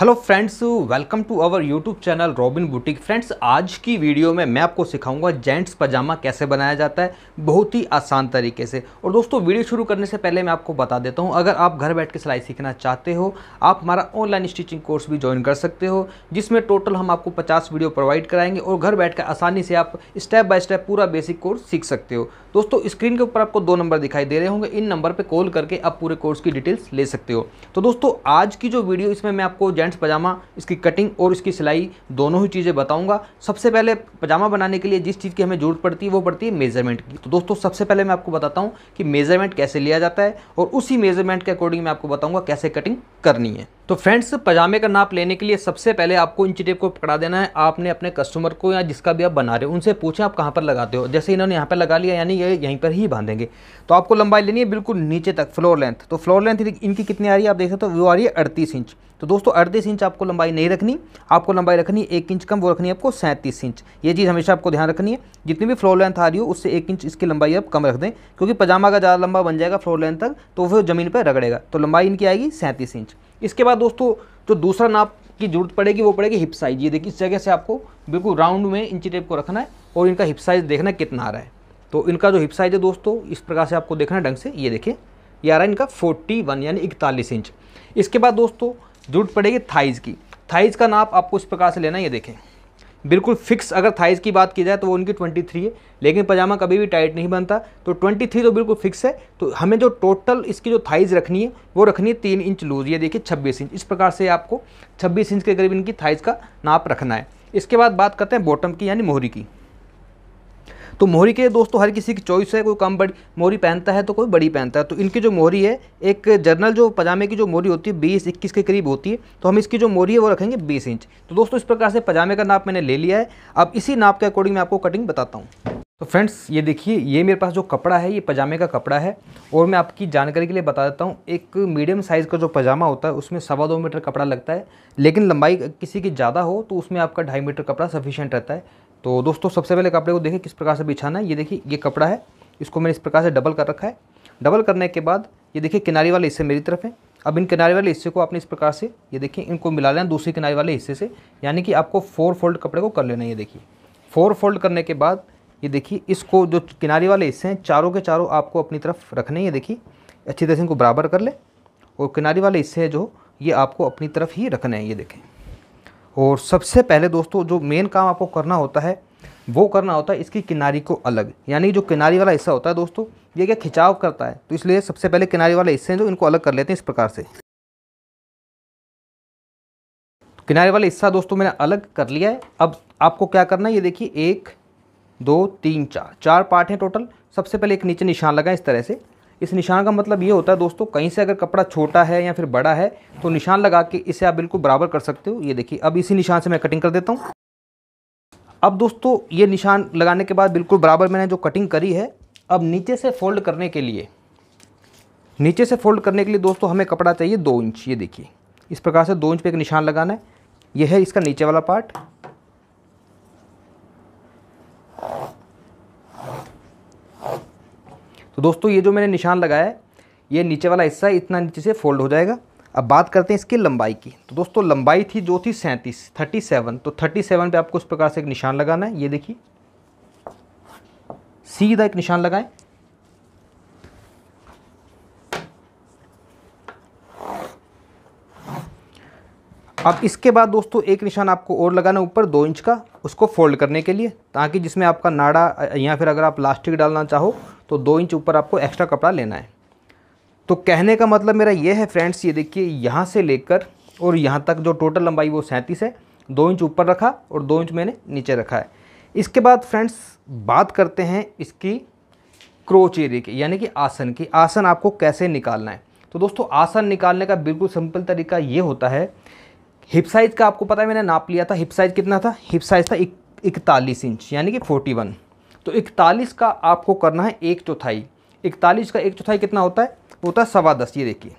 hello friends welcome to our YouTube channel Robin boutique friends आज की video में मैं आपको सिखाऊंगा जेंट्स पजामा कैसे बनाया जाता है बहुत ही आसान तरीके से और दोस्तों वीडियो शुरू करने से पहले मैं आपको बता देता हूं अगर आप घर बैठ के सिलाई सीखना चाहते हो आप हमारा ऑनलाइन स्टिचिंग कोर्स भी ज्वाइन कर सकते हो जिसमें टोटल हम आपको पचास वीडियो प्रोवाइड कराएंगे और घर बैठ आसानी से आप स्टेप बाय स्टेप पूरा बेसिक कोर्स सीख सकते हो दोस्तों स्क्रीन के ऊपर आपको दो नंबर दिखाई दे रहे होंगे इन नंबर पर कॉल करके आप पूरे कोर्स की डिटेल्स ले सकते हो तो दोस्तों आज की जो वीडियो इसमें मैं आपको जेंट्स पजामा इसकी कटिंग और इसकी सिलाई दोनों ही चीज़ें बताऊँगा सबसे पहले पजामा बनाने के लिए जिस चीज़ की हमें ज़रूरत पड़ती है वो पड़ती है मेजरमेंट की तो दोस्तों सबसे पहले मैं आपको बताता हूँ कि मेजरमेंट कैसे लिया जाता है और उसी मेजरमेंट के अकॉर्डिंग मैं आपको बताऊँगा कैसे कटिंग करनी है तो फ्रेंड्स पजामे का नाप लेने के लिए सबसे पहले आपको इंच टेप को पकड़ा देना है आपने अपने कस्टमर को या जिसका भी आप बना रहे हो उनसे पूछें आप कहाँ पर लगाते हो जैसे इन्होंने यहाँ पर लगा लिया यानी ये यहीं पर ही बांधेंगे तो आपको लंबाई लेनी है बिल्कुल नीचे तक फ्लोर लेंथ तो फ्लोर लेंथ इनकी कितनी आ रही है आप देख सकते हो वो आ रही है अड़तीस इंच तो दोस्तों अड़तीस इंच आपको लंबाई नहीं रखनी आपको लंबाई रखनी एक इंच कम वो रखनी आपको सैंतीस इंच ये चीज़ हमेशा आपको ध्यान रखनी है जितनी भी फ्लोर लेंथ आ रही हो उससे एक इंच इसकी लंबाई आप कम रख दें क्योंकि पजामा का ज़्यादा लंबा बन जाएगा फ्लोर लेंथ तक तो वो ज़मीन पर रगड़ेगा तो लंबाई इनकी आएगी सैंतीस इंच इसके बाद दोस्तों जो दूसरा नाप की जरूरत पड़ेगी वो पड़ेगी हिप साइज ये देखिए इस जगह से आपको बिल्कुल राउंड में इंची टेप को रखना है और इनका हिप साइज देखना कितना आ रहा है तो इनका जो हिप साइज है दोस्तों इस प्रकार से आपको देखना है ढंग से ये देखिए ये आ रहा है इनका 41 यानी इकतालीस इंच इसके बाद दोस्तों जरूरत पड़ेगी थाइज़ की थाइज़ का नाप आपको इस प्रकार से लेना है ये देखें बिल्कुल फिक्स अगर थाइज़ की बात की जाए तो वो उनकी 23 है लेकिन पजामा कभी भी टाइट नहीं बनता तो 23 तो बिल्कुल फिक्स है तो हमें जो टोटल इसकी जो थाइज़ रखनी है वो रखनी है तीन इंच लूज ये देखिए छब्बीस इंच इस प्रकार से आपको छब्बीस इंच के करीब इनकी थाइज़ का नाप रखना है इसके बाद बात करते हैं बॉटम की यानी मोहरी की तो मोहरी के दोस्तों हर किसी की चॉइस है कोई कम बड़ी मोहरी पहनता है तो कोई बड़ी पहनता है तो इनकी जो मोहरी है एक जनरल जो पजामे की जो मोहरी होती है बीस इक्कीस के करीब होती है तो हम इसकी जो मोहरी है वो रखेंगे बीस इंच तो दोस्तों इस प्रकार से पजामे का नाप मैंने ले लिया है अब इसी नाप के अकॉर्डिंग मैं आपको कटिंग बताता हूँ तो फ्रेंड्स ये देखिए ये मेरे पास जो कपड़ा है ये पजामे का कपड़ा है और मैं आपकी जानकारी के लिए बता देता हूँ एक मीडियम साइज़ का जो पजामा होता है उसमें सवा दो मीटर कपड़ा लगता है लेकिन लंबाई किसी की ज़्यादा हो तो उसमें आपका ढाई मीटर कपड़ा सफिशियंट रहता है तो दोस्तों सबसे पहले कपड़े को देखें किस प्रकार से बिछाना है ये देखिए ये कपड़ा है इसको मैंने इस प्रकार से डबल कर रखा है डबल करने के बाद ये देखिए किनारे वाले हिस्से मेरी तरफ है अब इन किनारे वाले हिस्से को आपने इस प्रकार से ये देखिए इनको मिला लेना दूसरे किनारे वाले हिस्से से यानी कि आपको फोर फोल्ड कपड़े को कर लेना है ये देखिए फोर फोल्ड करने के बाद ये देखिए इसको जो किनारे वाले हिस्से हैं चारों के चारों आपको अपनी तरफ रखने ये देखिए अच्छी तरह से इनको बराबर कर ले और किनारे वाले हिस्से जो ये आपको अपनी तरफ ही रखने हैं ये देखें और सबसे पहले दोस्तों जो मेन काम आपको करना होता है वो करना होता है इसकी किनारी को अलग यानी जो किनारी वाला हिस्सा होता है दोस्तों ये क्या खिंचाव करता है तो इसलिए सबसे पहले किनारी वाले हिस्से हैं जो इनको अलग कर लेते हैं इस प्रकार से तो किनारे वाला हिस्सा दोस्तों मैंने अलग कर लिया है अब आपको क्या करना है ये देखिए एक दो तीन चार चार पार्ट हैं टोटल सबसे पहले एक नीचे निशान लगा इस तरह से इस निशान का मतलब ये होता है दोस्तों कहीं से अगर कपड़ा छोटा है या फिर बड़ा है तो निशान लगा के इसे आप बिल्कुल बराबर कर सकते हो ये देखिए अब इसी निशान से मैं कटिंग कर देता हूँ अब दोस्तों ये निशान लगाने के बाद बिल्कुल बराबर मैंने जो कटिंग करी है अब नीचे से फोल्ड करने के लिए नीचे से फोल्ड करने के लिए दोस्तों हमें कपड़ा चाहिए दो इंच ये देखिए इस प्रकार से दो इंच पे एक निशान लगाना है यह है इसका नीचे वाला पार्ट तो दोस्तों ये जो मैंने निशान लगाया है ये नीचे वाला हिस्सा इतना नीचे से फोल्ड हो जाएगा अब बात करते हैं इसकी लंबाई की तो दोस्तों लंबाई थी जो थी सैंतीस थर्टी सेवन तो थर्टी सेवन पर आपको इस प्रकार से एक निशान लगाना है ये देखिए सीधा एक निशान लगाएं अब इसके बाद दोस्तों एक निशान आपको और लगाना है ऊपर दो इंच का उसको फोल्ड करने के लिए ताकि जिसमें आपका नाड़ा या फिर अगर आप प्लास्टिक डालना चाहो तो दो इंच ऊपर आपको एक्स्ट्रा कपड़ा लेना है तो कहने का मतलब मेरा ये है फ्रेंड्स ये देखिए यहाँ से लेकर और यहाँ तक जो टोटल लंबाई वो सैंतीस है दो इंच ऊपर रखा और दो इंच मैंने नीचे रखा है इसके बाद फ्रेंड्स बात करते हैं इसकी क्रोच एरिए की यानी कि आसन की आसन आपको कैसे निकालना है तो दोस्तों आसन निकालने का बिल्कुल सिंपल तरीका ये होता है हिप साइज़ का आपको पता है मैंने नाप लिया था हिप साइज़ कितना था हिप साइज़ था इकतालीस इंच यानी कि फोर्टी वन तो इकतालीस का आपको करना है एक चौथाई इकतालीस का एक चौथाई कितना होता है होता है सवा दस ये देखिए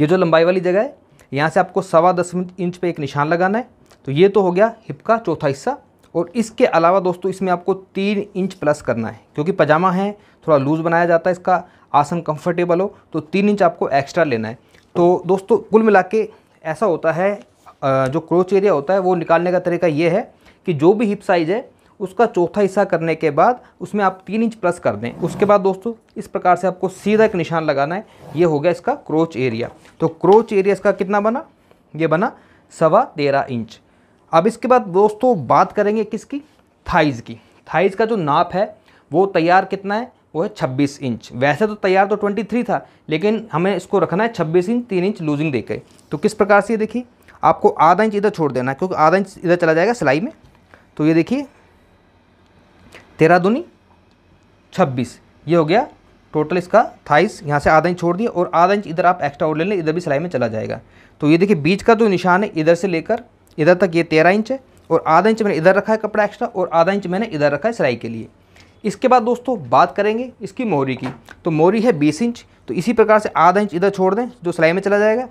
ये जो लंबाई वाली जगह है यहाँ से आपको सवा दस इंच पे एक निशान लगाना है तो ये तो हो गया हिप का चौथा हिस्सा और इसके अलावा दोस्तों इसमें आपको तीन इंच प्लस करना है क्योंकि पजामा है थोड़ा लूज़ बनाया जाता है इसका आसन कंफर्टेबल हो तो तीन इंच आपको एक्स्ट्रा लेना है तो दोस्तों कुल मिला के ऐसा होता है जो क्रोच एरिया होता है वो निकालने का तरीका ये है कि जो भी हिप साइज़ है उसका चौथा हिस्सा करने के बाद उसमें आप तीन इंच प्लस कर दें उसके बाद दोस्तों इस प्रकार से आपको सीधा एक निशान लगाना है ये हो गया इसका क्रोच एरिया तो क्रोच एरिया इसका कितना बना ये बना सवा तेरह इंच अब इसके बाद दोस्तों बात करेंगे किसकी थाइज़ की थाइज़ का जो नाप है वो तैयार कितना है वो है छब्बीस इंच वैसे तो तैयार तो ट्वेंटी थ्री था लेकिन हमें इसको रखना है छब्बीस इंच तीन इंच लूजिंग दे के तो किस प्रकार से ये देखिए आपको आधा इंच इधर छोड़ देना है क्योंकि आधा इंच इधर चला जाएगा सिलाई में तो ये देखिए तेरह दूनी छब्बीस ये हो गया टोटल इसका थाइस यहाँ से आधा इंच छोड़ दिए और आधा इंच इधर आप एक्स्ट्रा और ले लें इधर भी सिलाई में चला जाएगा तो ये देखिए बीच का जो निशान है इधर से लेकर इधर तक ये तेरह इंच है और आधा इंच मैंने इधर रखा है कपड़ा एक्स्ट्रा और आधा इंच मैंने इधर रखा है सिलाई के लिए इसके बाद दोस्तों बात करेंगे इसकी मोहरी की तो मोहरी है बीस इंच तो इसी प्रकार से आधा इंच इधर छोड़ दें जो सिलाई में चला जाएगा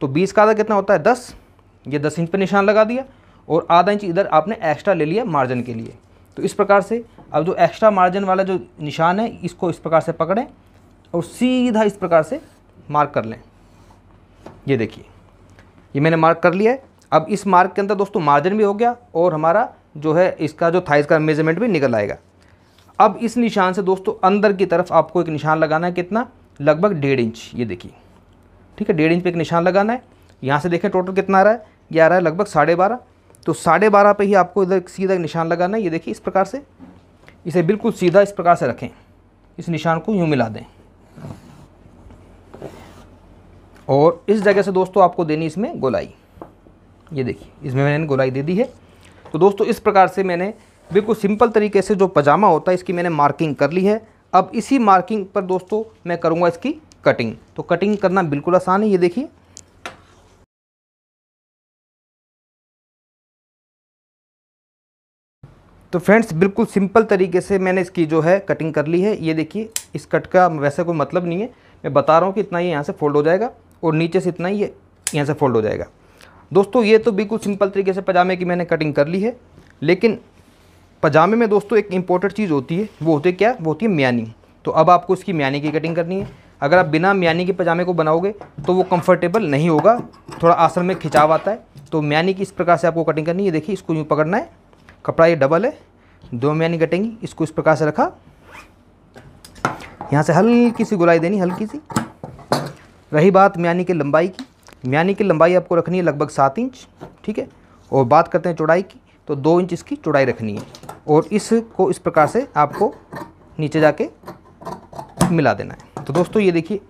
तो बीस का आधा कितना होता है दस ये दस इंच पर निशान लगा दिया और आधा इंच इधर आपने एक्स्ट्रा ले लिया मार्जिन के लिए तो इस प्रकार से अब जो एक्स्ट्रा मार्जिन वाला जो निशान है इसको इस प्रकार से पकड़ें और सीधा इस प्रकार से मार्क कर लें ये देखिए ये मैंने मार्क कर लिया है अब इस मार्क के अंदर दोस्तों मार्जिन भी हो गया और हमारा जो है इसका जो थाइस का मेजरमेंट भी निकल आएगा अब इस निशान से दोस्तों अंदर की तरफ आपको एक निशान लगाना है कितना लगभग डेढ़ इंच ये देखिए ठीक है डेढ़ इंच पे एक निशान लगाना है यहाँ से देखें टोटल कितना आ रहा है ये आ रहा है लगभग साढ़े बारह तो साढ़े बारह पर ही आपको इधर सीधा निशान लगाना है ये देखिए इस प्रकार से इसे बिल्कुल सीधा इस प्रकार से रखें इस निशान को यूँ मिला दें और इस जगह से दोस्तों आपको देनी इसमें गोलाई ये देखिए इसमें मैंने गोलाई दे दी है तो दोस्तों इस प्रकार से मैंने बिल्कुल सिंपल तरीके से जो पजामा होता है इसकी मैंने मार्किंग कर ली है अब इसी मार्किंग पर दोस्तों मैं करूँगा इसकी कटिंग तो कटिंग करना बिल्कुल आसान है ये देखिए तो फ्रेंड्स बिल्कुल सिंपल तरीके से मैंने इसकी जो है कटिंग कर ली है ये देखिए इस कट का वैसे कोई मतलब नहीं है मैं बता रहा हूँ कि इतना ही यहाँ से फोल्ड हो जाएगा और नीचे से इतना ही ये यहाँ से फोल्ड हो जाएगा दोस्तों ये तो बिल्कुल सिंपल तरीके से पजामे की मैंने कटिंग कर ली है लेकिन पजामे में दोस्तों एक इंपॉर्टेंट चीज़ होती है वो होती है क्या वो होती है म्यानी तो अब आपको इसकी म्यानी की कटिंग करनी है अगर आप बिना म्यानी के पजामे को बनाओगे तो वो कंफर्टेबल नहीं होगा थोड़ा आसन में खिंचाव आता है तो म्यानी की इस प्रकार से आपको कटिंग करनी है देखिए इसको यूँ पकड़ना है कपड़ा ये डबल है दो म्यानी कटेंगी इसको इस प्रकार से रखा यहाँ से हल्की सी गुलाई देनी हल्की सी रही बात म्यानी की लंबाई की म्यानी की लंबाई आपको रखनी है लगभग सात इंच ठीक है और बात करते हैं चौड़ाई की तो दो इंच इसकी चौड़ाई रखनी है और इसको इस प्रकार से आपको नीचे जाके मिला देना है तो दोस्तों ये देखिए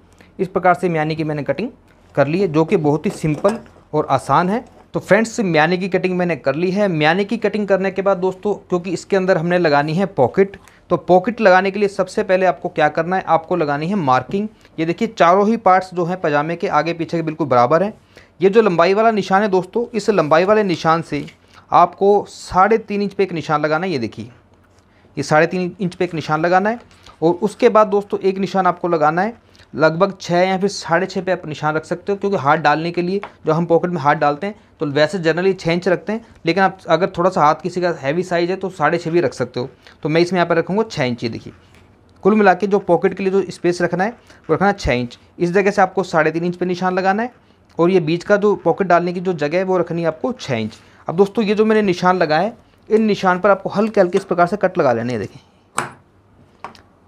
इस प्रकार से म्यानी की मैंने कटिंग कर ली है जो कि बहुत ही सिंपल और आसान है तो फ्रेंड्स म्यानी की कटिंग मैंने कर ली है म्याने की कटिंग करने के बाद दोस्तों क्योंकि इसके अंदर हमने लगानी है पॉकेट तो पॉकेट लगाने के लिए सबसे पहले आपको क्या करना है आपको लगानी है मार्किंग ये देखिए चारों ही पार्ट्स जो हैं पजामे के आगे पीछे के बिल्कुल बराबर हैं ये जो लंबाई वाला निशान है दोस्तों इस लंबाई वाले निशान से आपको साढ़े तीन इंच पे एक निशान लगाना है ये देखिए ये साढ़े तीन इंच पे एक निशान लगाना है और उसके बाद दोस्तों एक निशान आपको लगाना है लगभग छः या फिर साढ़े छः पे आप निशान रख सकते हो क्योंकि हाथ डालने के लिए जो हम पॉकेट में हाथ डालते हैं तो वैसे जनरली छः इंच रखते हैं लेकिन आप अगर थोड़ा सा हाथ किसी का हैवी साइज़ है तो साढ़े छः भी रख सकते हो तो मैं इसमें यहाँ पर रखूँगा छः इंच ये देखिए कुल मिला के जो पॉकेट के लिए जो स्पेस रखना है वो रखना है छः इंच इस जगह से आपको साढ़े तीन इंच पर निशान लगाना है और ये बीच का जो पॉकेट डालने की जो जगह है वो रखनी है आपको छः इंच अब दोस्तों ये जो मैंने निशान लगाए इन निशान पर आपको हल्के हल्के इस प्रकार से कट लगा लेने देखें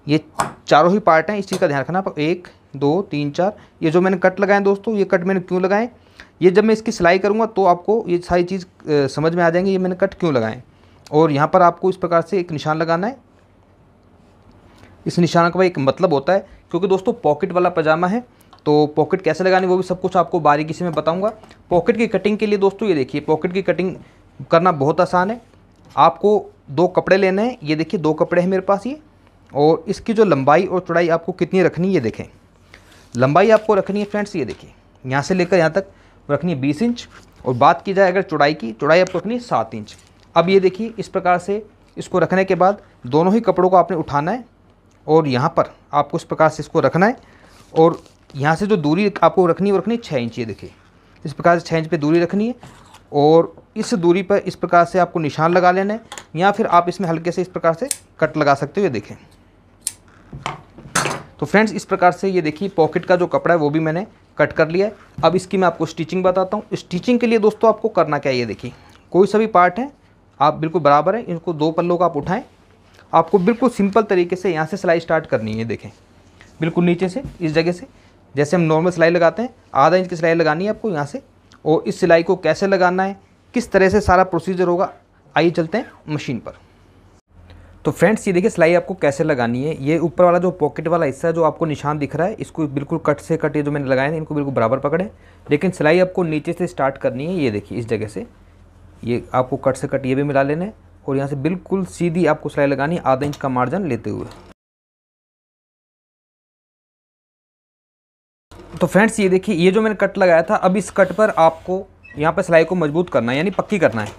ये चारों ही पार्ट हैं इस चीज़ का ध्यान रखना आप एक दो तीन चार ये जो मैंने कट लगाए दोस्तों ये कट मैंने क्यों लगाएं ये जब मैं इसकी सिलाई करूँगा तो आपको ये सारी चीज़ समझ में आ जाएंगे ये मैंने कट क्यों लगाएं और यहाँ पर आपको इस प्रकार से एक निशान लगाना है इस निशान का भाई एक मतलब होता है क्योंकि दोस्तों पॉकेट वाला पजामा है तो पॉकेट कैसे लगानी वो भी सब कुछ आपको बारीकी से मैं बताऊँगा पॉकेट की कटिंग के लिए दोस्तों ये देखिए पॉकेट की कटिंग करना बहुत आसान है आपको दो कपड़े लेने हैं ये देखिए दो कपड़े हैं मेरे पास ये और इसकी जो लंबाई और चौड़ाई आपको कितनी रखनी है ये देखें लंबाई आपको रखनी है फ्रेंड्स ये देखिए यहाँ से लेकर यहाँ तक रखनी है बीस इंच और बात की जाए अगर चौड़ाई की चौड़ाई आपको रखनी है सात इंच अब ये देखिए इस प्रकार से इसको रखने के बाद दोनों ही कपड़ों को आपने उठाना है और यहाँ पर आपको इस प्रकार से इसको रखना है और यहाँ से जो दूरी आपको रखनी है वो रखनी है छः इंच ये देखिए इस प्रकार से छः इंच पे दूरी रखनी है और इस दूरी पर इस प्रकार से आपको निशान लगा लेना है या फिर आप इसमें हल्के से इस प्रकार से कट लगा सकते हो ये देखें तो फ्रेंड्स इस प्रकार से ये देखिए पॉकेट का जो कपड़ा है वो भी मैंने कट कर लिया है अब इसकी मैं आपको स्टिचिंग बताता हूँ स्टिचिंग के लिए दोस्तों आपको करना क्या है ये देखिए कोई सभी पार्ट है आप बिल्कुल बराबर हैं इनको दो पल्लों का आप उठाएं आपको बिल्कुल सिंपल तरीके से यहाँ से सिलाई स्टार्ट करनी है देखें बिल्कुल नीचे से इस जगह से जैसे हम नॉर्मल सिलाई लगाते हैं आधा इंच की सिलाई लगानी है आपको यहाँ से और इस सिलाई को कैसे लगाना है किस तरह से सारा प्रोसीजर होगा आइए चलते हैं मशीन पर तो फ्रेंड्स ये देखिए सिलाई आपको कैसे लगानी है ये ऊपर वाला जो पॉकेट वाला हिस्सा है जो आपको निशान दिख रहा है इसको बिल्कुल कट से कट ये जो मैंने लगाए हैं इनको बिल्कुल बराबर पकड़ें लेकिन सिलाई आपको नीचे से स्टार्ट करनी है ये देखिए इस जगह से ये आपको कट से कट ये भी मिला लेना है और यहाँ से बिल्कुल सीधी आपको सिलाई लगानी है आधा इंच का मार्जन लेते हुए तो फ्रेंड्स ये देखिए ये जो मैंने कट लगाया था अब इस कट पर आपको यहाँ पर सिलाई को मजबूत करना है यानी पक्की करना है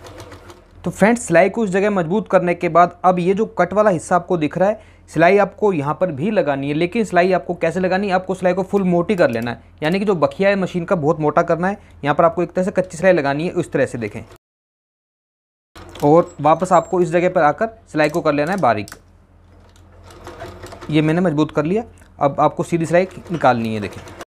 तो फ्रेंड्स सिलाई को उस जगह मजबूत करने के बाद अब ये जो कट वाला हिस्सा आपको दिख रहा है सिलाई आपको यहाँ पर भी लगानी है लेकिन सिलाई आपको कैसे लगानी है आपको सिलाई को फुल मोटी कर लेना है यानी कि जो बखिया है मशीन का बहुत मोटा करना है यहाँ पर आपको एक तरह से कच्ची सिलाई लगानी है उस तरह से देखें और वापस आपको इस जगह पर आकर सिलाई को कर लेना है बारीक ये मैंने मजबूत कर लिया अब आपको सीधी सिलाई निकालनी है देखें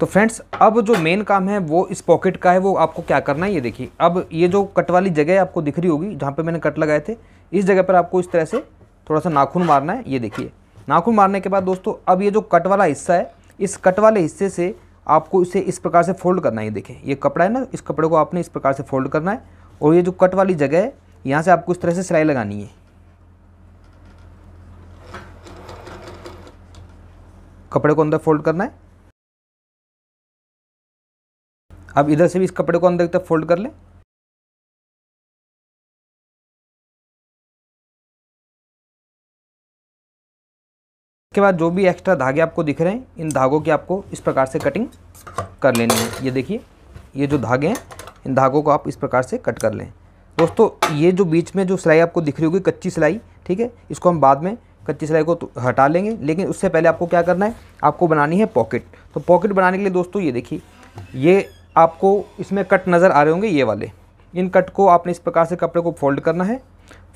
तो फ्रेंड्स अब जो मेन काम है वो इस पॉकेट का है वो आपको क्या करना है ये देखिए अब ये जो कट वाली जगह आपको दिख रही होगी जहाँ पर मैंने कट लगाए थे इस जगह पर आपको इस तरह से थोड़ा सा नाखून मारना है ये देखिए नाखून मारने के बाद दोस्तों अब ये जो कट वाला हिस्सा है इस कट वाले हिस्से से आपको इसे इस प्रकार से फोल्ड करना है ये देखें ये कपड़ा है ना इस कपड़े को आपने इस प्रकार से फोल्ड करना है और ये जो कट वाली जगह है यहाँ से आपको इस तरह से सिलाई लगानी है कपड़े को अंदर फोल्ड करना है अब इधर से भी इस कपड़े को अंदर तक फोल्ड कर लें इसके बाद जो भी एक्स्ट्रा धागे आपको दिख रहे हैं इन धागों की आपको इस प्रकार से कटिंग कर लेनी है ये देखिए ये जो धागे हैं इन धागों को आप इस प्रकार से कट कर लें दोस्तों ये जो बीच में जो सिलाई आपको दिख रही होगी कच्ची सिलाई ठीक है इसको हम बाद में कच्ची सिलाई को तो हटा लेंगे लेकिन उससे पहले आपको क्या करना है आपको बनानी है पॉकेट तो पॉकेट बनाने के लिए दोस्तों ये देखिए ये आपको इसमें कट नज़र आ रहे होंगे ये वाले इन कट को आपने इस प्रकार से कपड़े को फोल्ड करना है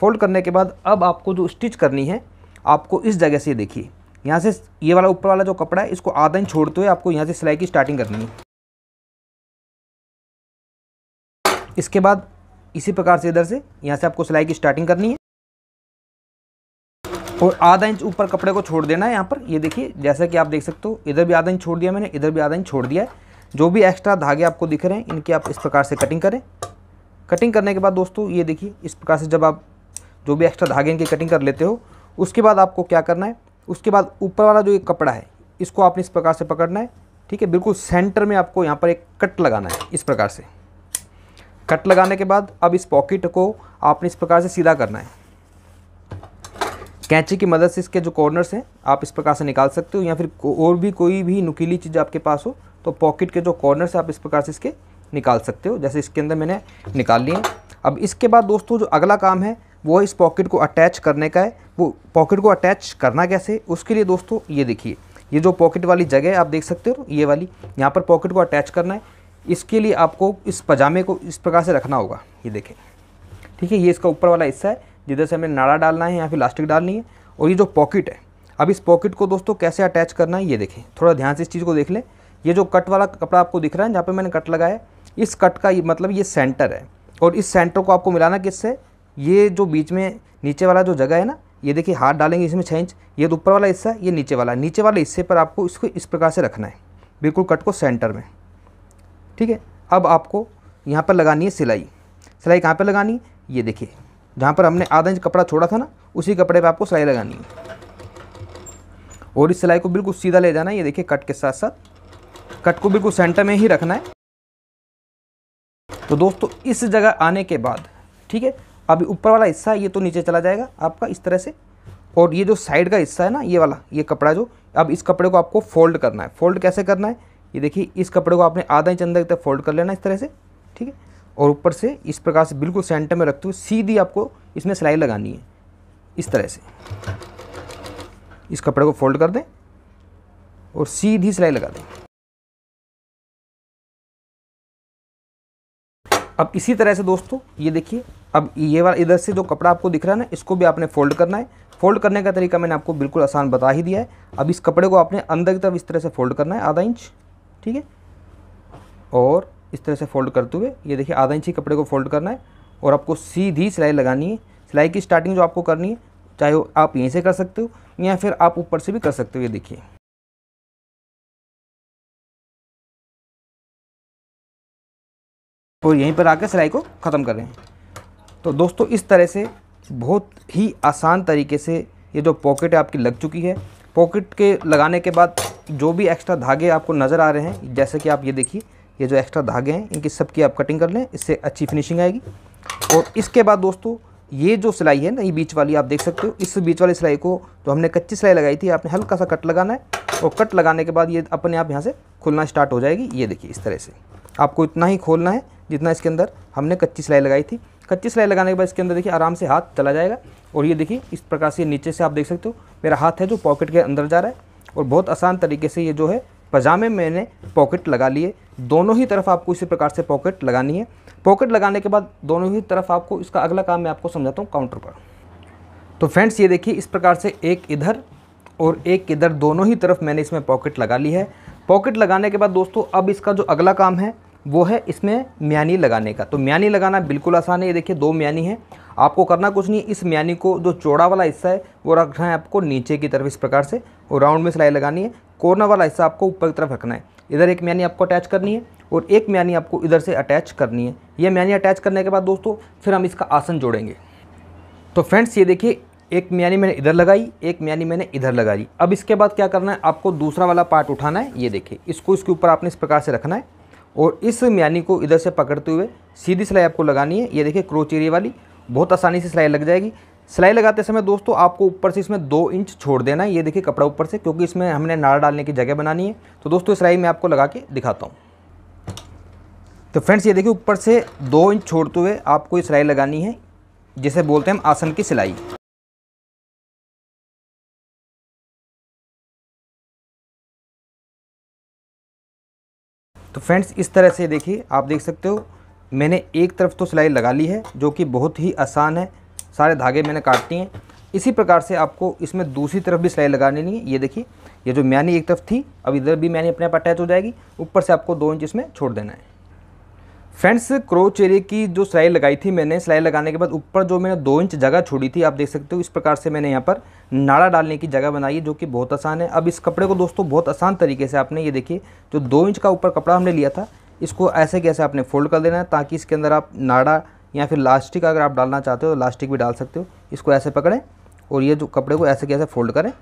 फोल्ड करने के बाद अब आपको जो स्टिच करनी है आपको इस जगह से देखिए यहाँ से ये वाला ऊपर वाला जो कपड़ा है इसको आधा इंच छोड़ते हुए आपको यहाँ से सिलाई की स्टार्टिंग करनी है इसके बाद इसी प्रकार से इधर से यहाँ से आपको सिलाई की स्टार्टिंग करनी है और आधा इंच ऊपर कपड़े को छोड़ देना है यहाँ पर ये देखिए जैसा कि आप देख सकते हो इधर भी आधा इंच छोड़ दिया मैंने इधर भी आधा इंच छोड़ दिया है जो भी एक्स्ट्रा धागे आपको दिख रहे हैं इनकी आप इस प्रकार से कटिंग करें कटिंग करने के बाद दोस्तों ये देखिए इस प्रकार से जब आप जो भी एक्स्ट्रा धागे इनकी कटिंग कर लेते हो उसके बाद आपको क्या करना है उसके बाद ऊपर वाला जो ये कपड़ा है इसको आपने इस प्रकार से पकड़ना है ठीक है बिल्कुल सेंटर में आपको यहाँ पर एक कट लगाना है इस प्रकार से कट लगाने के बाद अब इस पॉकेट को आपने इस प्रकार से सीधा करना है कैंची की मदद से इसके जो कॉर्नर्स हैं आप इस प्रकार से निकाल सकते हो या फिर और भी कोई भी नुकीली चीज़ आपके पास हो तो पॉकेट के जो कॉर्नर से आप इस प्रकार से इसके निकाल सकते हो जैसे इसके अंदर मैंने निकाल लिए अब इसके बाद दोस्तों जो अगला काम है वो इस पॉकेट को अटैच करने का है वो पॉकेट को अटैच करना कैसे उसके लिए दोस्तों ये देखिए ये जो पॉकेट वाली जगह है आप देख सकते हो ये वाली यहाँ पर पॉकेट को अटैच करना है इसके लिए आपको इस पजामे को इस प्रकार से रखना होगा ये देखें ठीक है ये इसका ऊपर वाला हिस्सा है जिधर से हमें नाड़ा डालना है या फिर प्लास्टिक डालनी है और ये जो पॉकेट है अब इस पॉकेट को दोस्तों कैसे अटैच करना है ये देखें थोड़ा ध्यान से इस चीज़ को देख लें ये जो कट वाला कपड़ा आपको दिख रहा है जहाँ पे मैंने कट लगाया इस कट का ये मतलब ये सेंटर है और इस सेंटर को आपको मिलाना किससे ये जो बीच में नीचे वाला जो जगह है ना ये देखिए हाथ डालेंगे इसमें छः इंच ये ऊपर वाला हिस्सा ये नीचे वाला नीचे वाले हिस्से पर आपको इसको इस प्रकार से रखना है बिल्कुल कट को सेंटर में ठीक है अब आपको यहाँ पर लगानी है सिलाई सिलाई कहाँ पर लगानी है ये देखिए जहाँ पर हमने आधा इंच कपड़ा छोड़ा था ना उसी कपड़े पर आपको सिलाई लगानी है और इस सिलाई को बिल्कुल सीधा ले जाना है ये देखिए कट के साथ साथ कट को बिल्कुल सेंटर में ही रखना है तो दोस्तों इस जगह आने के बाद ठीक है अभी ऊपर वाला हिस्सा है ये तो नीचे चला जाएगा आपका इस तरह से और ये जो साइड का हिस्सा है ना ये वाला ये कपड़ा जो अब इस कपड़े को आपको फोल्ड करना है फोल्ड कैसे करना है ये देखिए इस कपड़े को आपने आधा इंच अंदर तक फोल्ड कर लेना इस तरह से ठीक है और ऊपर से इस प्रकार से बिल्कुल सेंटर में रखते हुए सीधी आपको इसमें सिलाई लगानी है इस तरह से इस कपड़े को फोल्ड कर दें और सीधी सिलाई लगा दें अब इसी तरह से दोस्तों ये देखिए अब ये वाला इधर से जो कपड़ा आपको दिख रहा है ना इसको भी आपने फोल्ड करना है फोल्ड करने का तरीका मैंने आपको बिल्कुल आसान बता ही दिया है अब इस कपड़े को आपने अंदर की तरफ इस तरह से फोल्ड करना है आधा इंच ठीक है और इस तरह से फोल्ड करते हुए ये देखिए आधा इंच ही कपड़े को फोल्ड करना है और आपको सीधी सिलाई लगानी है सिलाई की स्टार्टिंग जो आपको करनी है चाहे आप यहीं से कर सकते हो या फिर आप ऊपर से भी कर सकते हो ये देखिए और यहीं पर आकर सिलाई को ख़त्म कर रहे हैं तो दोस्तों इस तरह से बहुत ही आसान तरीके से ये जो पॉकेट आपकी लग चुकी है पॉकेट के लगाने के बाद जो भी एक्स्ट्रा धागे आपको नज़र आ रहे हैं जैसे कि आप ये देखिए ये जो एक्स्ट्रा धागे हैं इनकी सबकी आप कटिंग कर लें इससे अच्छी फिनिशिंग आएगी और इसके बाद दोस्तों ये जो सिलाई है ना ये बीच वाली आप देख सकते हो इस बीच वाली सिलाई को जो हमने कच्ची सिलाई लगाई थी आपने हल्का सा कट लगाना है और कट लगाने के बाद ये अपने आप यहाँ से खुलना स्टार्ट हो जाएगी ये देखिए इस तरह से आपको इतना ही खोलना है जितना इसके अंदर हमने कच्ची सिलाई लगाई थी कच्ची सिलाई लगाने के बाद इसके अंदर देखिए आराम से हाथ चला जाएगा और ये देखिए इस प्रकार से नीचे से आप देख सकते हो मेरा हाथ है जो पॉकेट के अंदर जा रहा है और बहुत आसान तरीके से ये जो है पजामे मैंने पॉकेट लगा लिए दोनों ही तरफ आपको इसी प्रकार से पॉकेट लगानी है पॉकेट लगाने के बाद दोनों ही तरफ आपको इसका अगला काम मैं आपको समझाता हूँ काउंटर पर तो फ्रेंड्स ये देखिए इस प्रकार से एक इधर और एक इधर दोनों ही तरफ मैंने इसमें पॉकेट लगा ली है पॉकेट लगाने के बाद दोस्तों अब इसका जो अगला काम है वो है इसमें म्यानी लगाने का तो म्यानी लगाना बिल्कुल आसान है ये देखिए दो म्यानी है आपको करना कुछ नहीं इस म्यानी को जो चौड़ा वाला हिस्सा है वो रखना है आपको नीचे की तरफ इस प्रकार से और राउंड में सिलाई लगानी है कोर्नर वाला हिस्सा आपको ऊपर की तरफ रखना है इधर एक म्यानी आपको अटैच करनी है और एक म्यानी आपको इधर से अटैच करनी है ये म्यानी अटैच करने के बाद दोस्तों फिर हम इसका आसन जोड़ेंगे तो फ्रेंड्स ये देखिए एक म्यानी मैंने इधर लगाई एक म्यानी मैंने इधर लगाई अब इसके बाद क्या करना है आपको दूसरा वाला पार्ट उठाना है ये देखिए इसको इसके ऊपर आपने इस प्रकार से रखना है और इस म्यानी को इधर से पकड़ते हुए सीधी सिलाई आपको लगानी है ये देखिए क्रोच एरिया वाली बहुत आसानी से सिलाई लग जाएगी सिलाई लगाते समय दोस्तों आपको ऊपर से इसमें दो इंच छोड़ देना है ये देखिए कपड़ा ऊपर से क्योंकि इसमें हमने नाड़ डालने की जगह बनानी है तो दोस्तों सिलाई मैं आपको लगा के दिखाता हूँ तो फ्रेंड्स ये देखिए ऊपर से दो इंच छोड़ते हुए आपको ये सिलाई लगानी है जिसे बोलते हैं हम आसन की सिलाई तो फ्रेंड्स इस तरह से देखिए आप देख सकते हो मैंने एक तरफ तो सिलाई लगा ली है जो कि बहुत ही आसान है सारे धागे मैंने काट दिए हैं इसी प्रकार से आपको इसमें दूसरी तरफ भी सिलाई लगानी नहीं है ये देखिए ये जो मैनी एक तरफ थी अब इधर भी मैनी अपने आप अटैच हो जाएगी ऊपर से आपको दो इंच इसमें छोड़ देना है फ्रेंड्स क्रोचेरे की जो सिलाई लगाई थी मैंने सिलाई लगाने के बाद ऊपर जो मैंने दो इंच जगह छोड़ी थी आप देख सकते हो इस प्रकार से मैंने यहाँ पर नाड़ा डालने की जगह बनाई है जो कि बहुत आसान है अब इस कपड़े को दोस्तों बहुत आसान तरीके से आपने ये देखिए जो दो इंच का ऊपर कपड़ा हमने लिया था इसको ऐसे कैसे आपने फोल्ड कर देना है ताकि इसके अंदर आप नाड़ा या फिर लास्टिक अगर आप डालना चाहते हो तो लास्टिक भी डाल सकते हो इसको ऐसे पकड़ें और ये जो कपड़े को ऐसे कैसे फोल्ड करें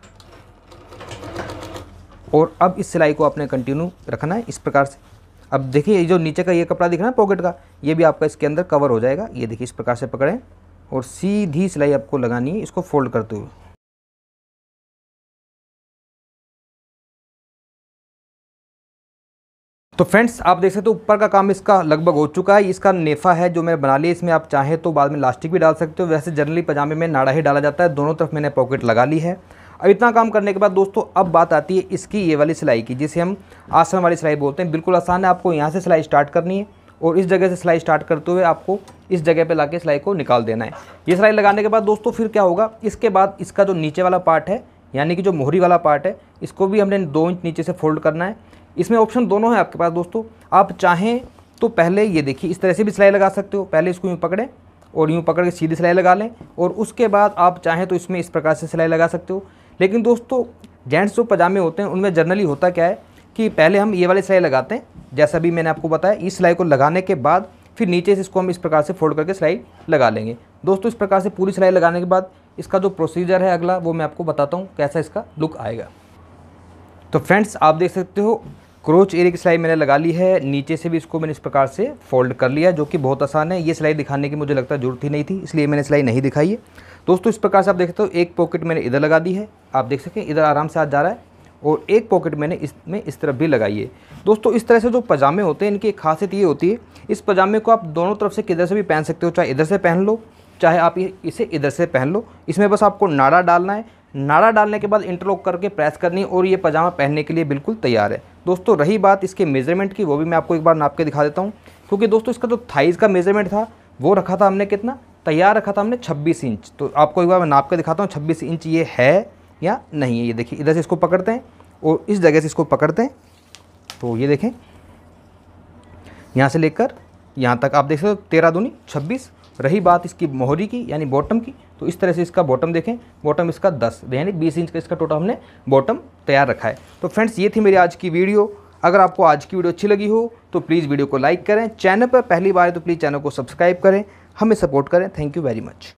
और अब इस सिलाई को आपने कंटिन्यू रखना है इस प्रकार से अब देखिए ये जो नीचे का ये कपड़ा दिख रहा है पॉकेट का ये भी आपका इसके अंदर कवर हो जाएगा ये देखिए इस प्रकार से पकड़ें और सीधी सिलाई आपको लगानी है इसको फोल्ड करते हुए तो फ्रेंड्स आप देख सकते हो ऊपर का काम इसका लगभग हो चुका है इसका नेफा है जो मैंने बना लिया इसमें आप चाहें तो बाद में लास्टिक भी डाल सकते हो वैसे जनरली पजामे में नाड़ा ही डाला जाता है दोनों तरफ मैंने पॉकेट लगा ली है अब इतना काम करने के बाद दोस्तों अब बात आती है इसकी ये वाली सिलाई की जिसे हम आसन वाली सिलाई बोलते हैं बिल्कुल आसान है आपको यहाँ से सिलाई स्टार्ट करनी है और इस जगह से सिलाई स्टार्ट करते हुए आपको इस जगह पे लाके सिलाई को निकाल देना है ये सिलाई लगाने के बाद दोस्तों फिर क्या होगा इसके बाद इसका जो नीचे वाला पार्ट है यानी कि जो मोहरी वाला पार्ट है इसको भी हमने दो इंच नीचे से फोल्ड करना है इसमें ऑप्शन दोनों है आपके पास दोस्तों आप चाहें तो पहले ये देखिए इस तरह से भी सिलाई लगा सकते हो पहले इसको यूँ पकड़ें और यूँ पकड़ के सीधी सिलाई लगा लें और उसके बाद आप चाहें तो इसमें इस प्रकार से सिलाई लगा सकते हो लेकिन दोस्तों जेंट्स जो पजामे होते हैं उनमें जनरली होता क्या है कि पहले हम ये वाली सिलाई लगाते हैं जैसा भी मैंने आपको बताया इस सिलाई को लगाने के बाद फिर नीचे से इसको हम इस प्रकार से फोल्ड करके सिलाई लगा लेंगे दोस्तों इस प्रकार से पूरी सिलाई लगाने के बाद इसका जो प्रोसीजर है अगला वो मैं आपको बताता हूँ कैसा इसका लुक आएगा तो फ्रेंड्स आप देख सकते हो क्रोच एरिया की सिलाई मैंने लगा ली है नीचे से भी इसको मैंने इस प्रकार से फोल्ड कर लिया जो कि बहुत आसान है ये सिलाई दिखाने की मुझे लगता है जरूरत ही नहीं थी इसलिए मैंने सिलाई नहीं दिखाई है दोस्तों इस प्रकार से आप देख सकते हो एक पॉकेट मैंने इधर लगा दी है आप देख सकें इधर आराम से आ जा रहा है और एक पॉकेट मैंने इसमें इस तरफ भी लगाई है दोस्तों इस तरह से जो पजामे होते हैं इनकी एक खासियत ये होती है इस पजामे को आप दोनों तरफ से किधर से भी पहन सकते हो चाहे इधर से पहन लो चाहे आप इसे इधर से पहन लो इसमें बस आपको नाड़ा डालना है नाड़ा डालने के बाद इंटरलॉक करके प्रेस करनी और ये पजामा पहनने के लिए बिल्कुल तैयार है दोस्तों रही बात इसके मेजरमेंट की वो भी मैं आपको एक बार नाप के दिखा देता हूँ क्योंकि दोस्तों इसका जो थाइज़ का मेजरमेंट था वो रखा था हमने कितना तैयार रखा था हमने छब्बीस इंच तो आपको एक बार मैं नाप के दिखाता हूँ छब्बीस इंच ये है या नहीं है ये देखिए इधर से इसको पकड़ते हैं और इस जगह से इसको पकड़ते हैं तो ये देखें यहाँ से लेकर यहाँ तक आप देख सकते हो तेरह दूनी छब्बीस रही बात इसकी मोहरी की यानी बॉटम की तो इस तरह से इसका बॉटम देखें बॉटम इसका दस यानी बीस इंच का इसका टोटल हमने बॉटम तैयार रखा है तो फ्रेंड्स ये थी मेरी आज की वीडियो अगर आपको आज की वीडियो अच्छी लगी हो तो प्लीज़ वीडियो को लाइक करें चैनल पर पहली बार है तो प्लीज़ चैनल को सब्सक्राइब करें हमें सपोर्ट करें थैंक यू वेरी मच